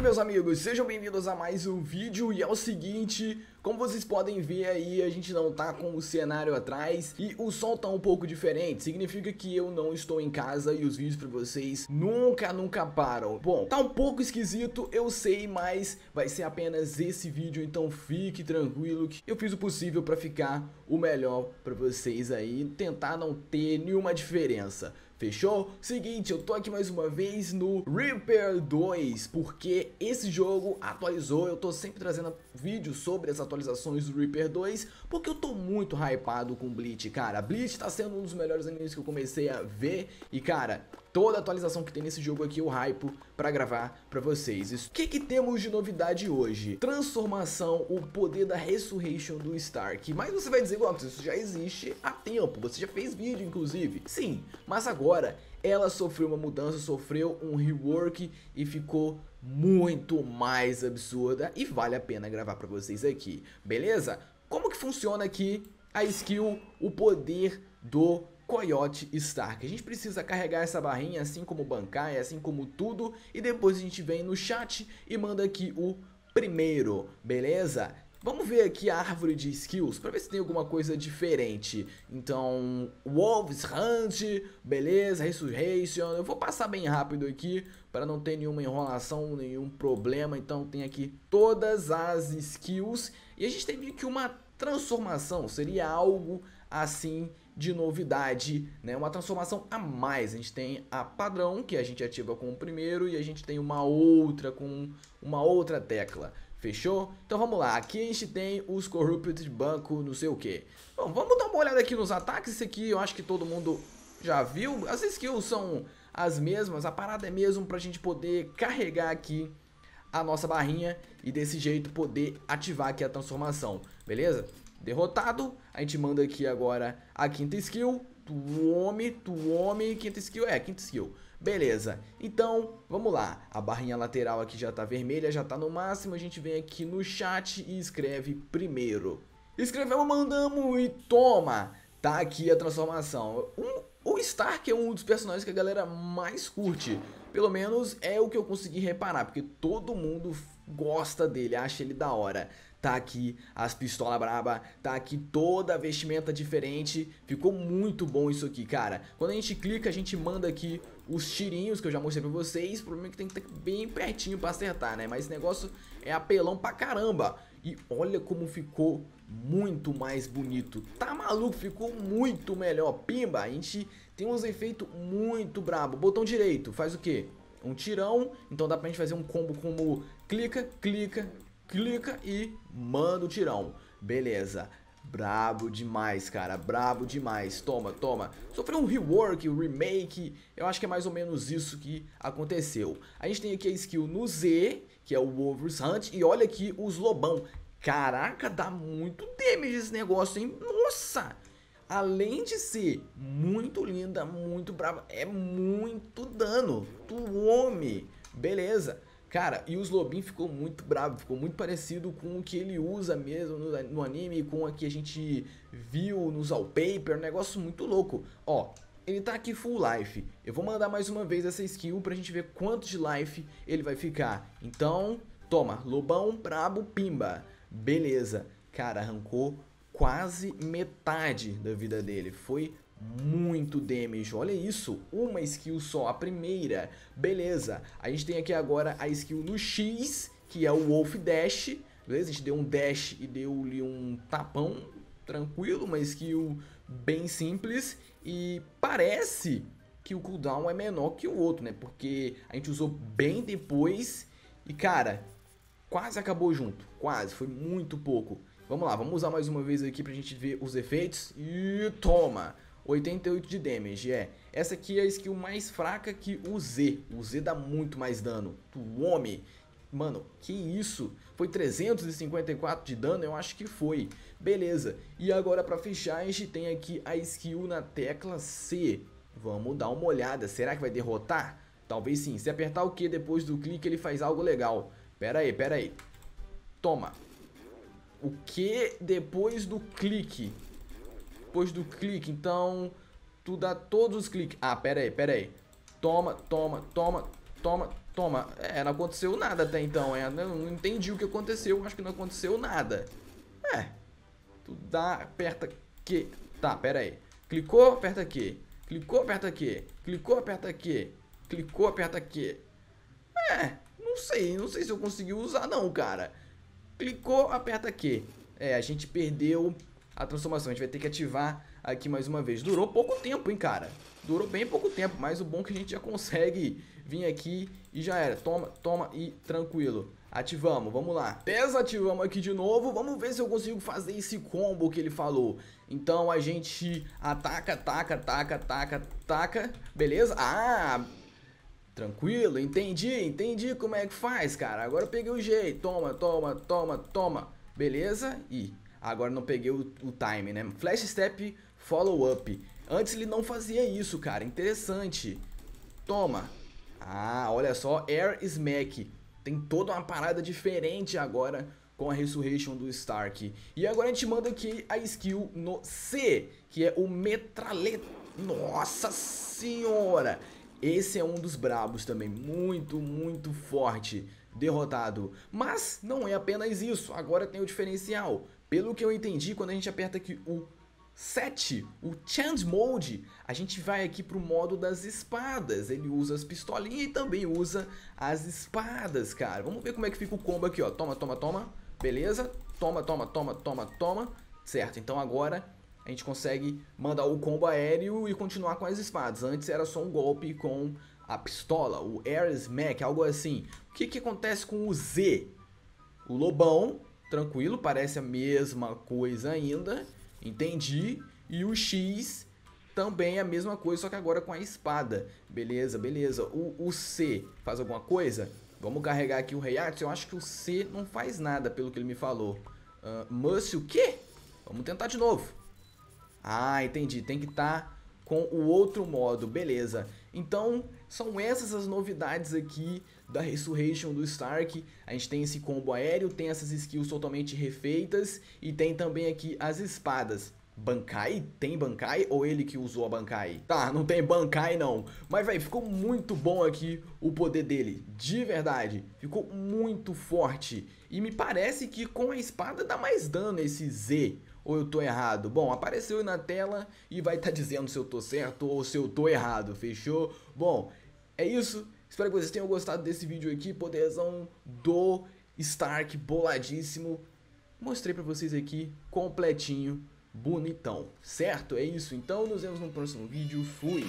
aí meus amigos, sejam bem-vindos a mais um vídeo e é o seguinte, como vocês podem ver aí, a gente não tá com o cenário atrás e o som tá um pouco diferente, significa que eu não estou em casa e os vídeos pra vocês nunca, nunca param. Bom, tá um pouco esquisito, eu sei, mas vai ser apenas esse vídeo, então fique tranquilo que eu fiz o possível pra ficar o melhor pra vocês aí, tentar não ter nenhuma diferença. Fechou? Seguinte, eu tô aqui mais uma vez no Reaper 2, porque esse jogo atualizou, eu tô sempre trazendo vídeos sobre as atualizações do Reaper 2, porque eu tô muito hypado com Bleach, cara. Bleach tá sendo um dos melhores animes que eu comecei a ver, e cara, Toda a atualização que tem nesse jogo aqui o hypo para gravar para vocês. O que que temos de novidade hoje? Transformação, o poder da ressurreição do Stark. Mas você vai dizer, Gomes, isso já existe há tempo, você já fez vídeo inclusive. Sim, mas agora ela sofreu uma mudança, sofreu um rework e ficou muito mais absurda e vale a pena gravar para vocês aqui, beleza? Como que funciona aqui a skill, o poder do Coyote Stark. A gente precisa carregar essa barrinha, assim como bancar, é assim como tudo. E depois a gente vem no chat e manda aqui o primeiro, beleza? Vamos ver aqui a árvore de skills para ver se tem alguma coisa diferente. Então, Wolves Hunt, beleza, Resurrection. Eu vou passar bem rápido aqui para não ter nenhuma enrolação, nenhum problema. Então, tem aqui todas as skills e a gente tem meio que uma transformação, seria algo assim de novidade, né? Uma transformação a mais. A gente tem a padrão que a gente ativa com o primeiro e a gente tem uma outra com uma outra tecla. Fechou? Então vamos lá, aqui a gente tem os Corrupted Banco, não sei o que. Bom, vamos dar uma olhada aqui nos ataques, esse aqui eu acho que todo mundo já viu. As skills são as mesmas, a parada é mesmo a gente poder carregar aqui a nossa barrinha e desse jeito poder ativar aqui a transformação, beleza? derrotado. A gente manda aqui agora a quinta skill. Tu homem, tu homem, quinta skill. É, quinta skill. Beleza, então vamos lá. A barrinha lateral aqui já tá vermelha, já tá no máximo. A gente vem aqui no chat e escreve primeiro. Escrevemos, mandamos e toma! Tá aqui a transformação. Um, o Stark é um dos personagens que a galera mais curte. Pelo menos é o que eu consegui reparar, porque todo mundo gosta dele, acha ele da hora. Tá aqui as pistolas braba, tá aqui toda a vestimenta diferente. Ficou muito bom isso aqui, cara. Quando a gente clica, a gente manda aqui os tirinhos que eu já mostrei pra vocês. O problema é que tem que estar bem pertinho pra acertar, né? Mas esse negócio é apelão pra caramba. E olha como ficou muito mais bonito. Tá maluco? Ficou muito melhor. Pimba, a gente tem uns efeitos muito brabo. Botão direito, faz o quê? um tirão, então dá pra gente fazer um combo como clica, clica, clica e manda o tirão. Beleza. Brabo demais, cara, brabo demais. Toma, toma. Sofreu um rework, um remake. Eu acho que é mais ou menos isso que aconteceu. A gente tem aqui a skill no Z, que é o Wolver's Hunt, e olha aqui os lobão. Caraca, dá muito damage esse negócio, hein? Nossa! além de ser muito linda, muito brava, é muito dano. Tu homem, beleza. Cara, e os lobinhos ficou muito bravo, ficou muito parecido com o que ele usa mesmo no, no anime, com o que a gente viu nos wallpaper, um negócio muito louco. Ó, ele tá aqui full life. Eu vou mandar mais uma vez essa skill pra gente ver quanto de life ele vai ficar. Então, toma, lobão, brabo, pimba. Beleza. Cara, arrancou quase metade da vida dele. Foi muito damage, olha isso, uma skill só, a primeira, beleza, a gente tem aqui agora a skill no X, que é o Wolf Dash, beleza, a gente deu um dash e deu-lhe um tapão, tranquilo, uma skill bem simples, e parece que o cooldown é menor que o outro, né, porque a gente usou bem depois, e cara, quase acabou junto, quase, foi muito pouco, Vamos lá, vamos usar mais uma vez aqui pra gente ver os efeitos. E toma! 88 de damage, é. Essa aqui é a skill mais fraca que o Z. O Z dá muito mais dano. Tu homem! Mano, que isso? Foi 354 de dano? Eu acho que foi. Beleza. E agora pra fechar, a gente tem aqui a skill na tecla C. Vamos dar uma olhada. Será que vai derrotar? Talvez sim. Se apertar o Q depois do clique, ele faz algo legal. Pera aí, pera aí. Toma. O que depois do clique? Depois do clique, então tu dá todos os cliques. Ah, pera aí, pera aí. Toma, toma, toma, toma, toma. É, não aconteceu nada até então, é. Não, não entendi o que aconteceu, acho que não aconteceu nada. É. Tu dá, aperta Q. Tá, pera aí. Clicou, aperta Q. Clicou, aperta Q. Clicou, aperta Q. Clicou, aperta Q. É, não sei, não sei se eu consegui usar não, cara. Clicou, aperta aqui. É, a gente perdeu a transformação. A gente vai ter que ativar aqui mais uma vez. Durou pouco tempo, hein, cara? Durou bem pouco tempo, mas o bom é que a gente já consegue vir aqui e já era. Toma, toma e tranquilo. Ativamos, vamos lá. Desativamos aqui de novo. Vamos ver se eu consigo fazer esse combo que ele falou. Então a gente ataca, ataca, ataca, ataca, ataca. Beleza? Ah, Tranquilo, entendi, entendi como é que faz, cara. Agora eu peguei o jeito. Toma, toma, toma, toma. Beleza? E agora não peguei o, o time, né? Flash step follow up. Antes ele não fazia isso, cara. Interessante. Toma. Ah, olha só, Air Smack. Tem toda uma parada diferente agora com a Resurrection do Stark. E agora a gente manda aqui a skill no C, que é o Metraleta. Nossa senhora! Esse é um dos brabos também, muito, muito forte, derrotado. Mas não é apenas isso, agora tem o diferencial. Pelo que eu entendi, quando a gente aperta aqui o 7, o Change Mode, a gente vai aqui pro modo das espadas. Ele usa as pistolinhas e também usa as espadas, cara. Vamos ver como é que fica o combo aqui, ó. Toma, toma, toma. Beleza? Toma, toma, toma, toma, toma. Certo, então agora a gente consegue mandar o combo aéreo e continuar com as espadas. Antes era só um golpe com a pistola, o Air Smack, algo assim. O que, que acontece com o Z? O Lobão, tranquilo, parece a mesma coisa ainda, entendi. E o X também é a mesma coisa, só que agora com a espada. Beleza, beleza. O, o C faz alguma coisa? Vamos carregar aqui o Reiatsu. Eu acho que o C não faz nada, pelo que ele me falou. Uh, o quê? Vamos tentar de novo. Ah, entendi. Tem que estar tá com o outro modo, beleza. Então, são essas as novidades aqui da Resurrection do Stark. A gente tem esse combo aéreo, tem essas skills totalmente refeitas e tem também aqui as espadas. Bankai? Tem Bankai? Ou ele que usou a Bankai? Tá, não tem Bankai não. Mas, velho, ficou muito bom aqui o poder dele. De verdade. Ficou muito forte. E me parece que com a espada dá mais dano esse Z ou eu tô errado? Bom, apareceu aí na tela e vai estar tá dizendo se eu tô certo ou se eu tô errado, fechou? Bom, é isso. Espero que vocês tenham gostado desse vídeo aqui, poderzão do Stark boladíssimo. Mostrei pra vocês aqui completinho, bonitão, certo? É isso, então nos vemos no próximo vídeo, fui!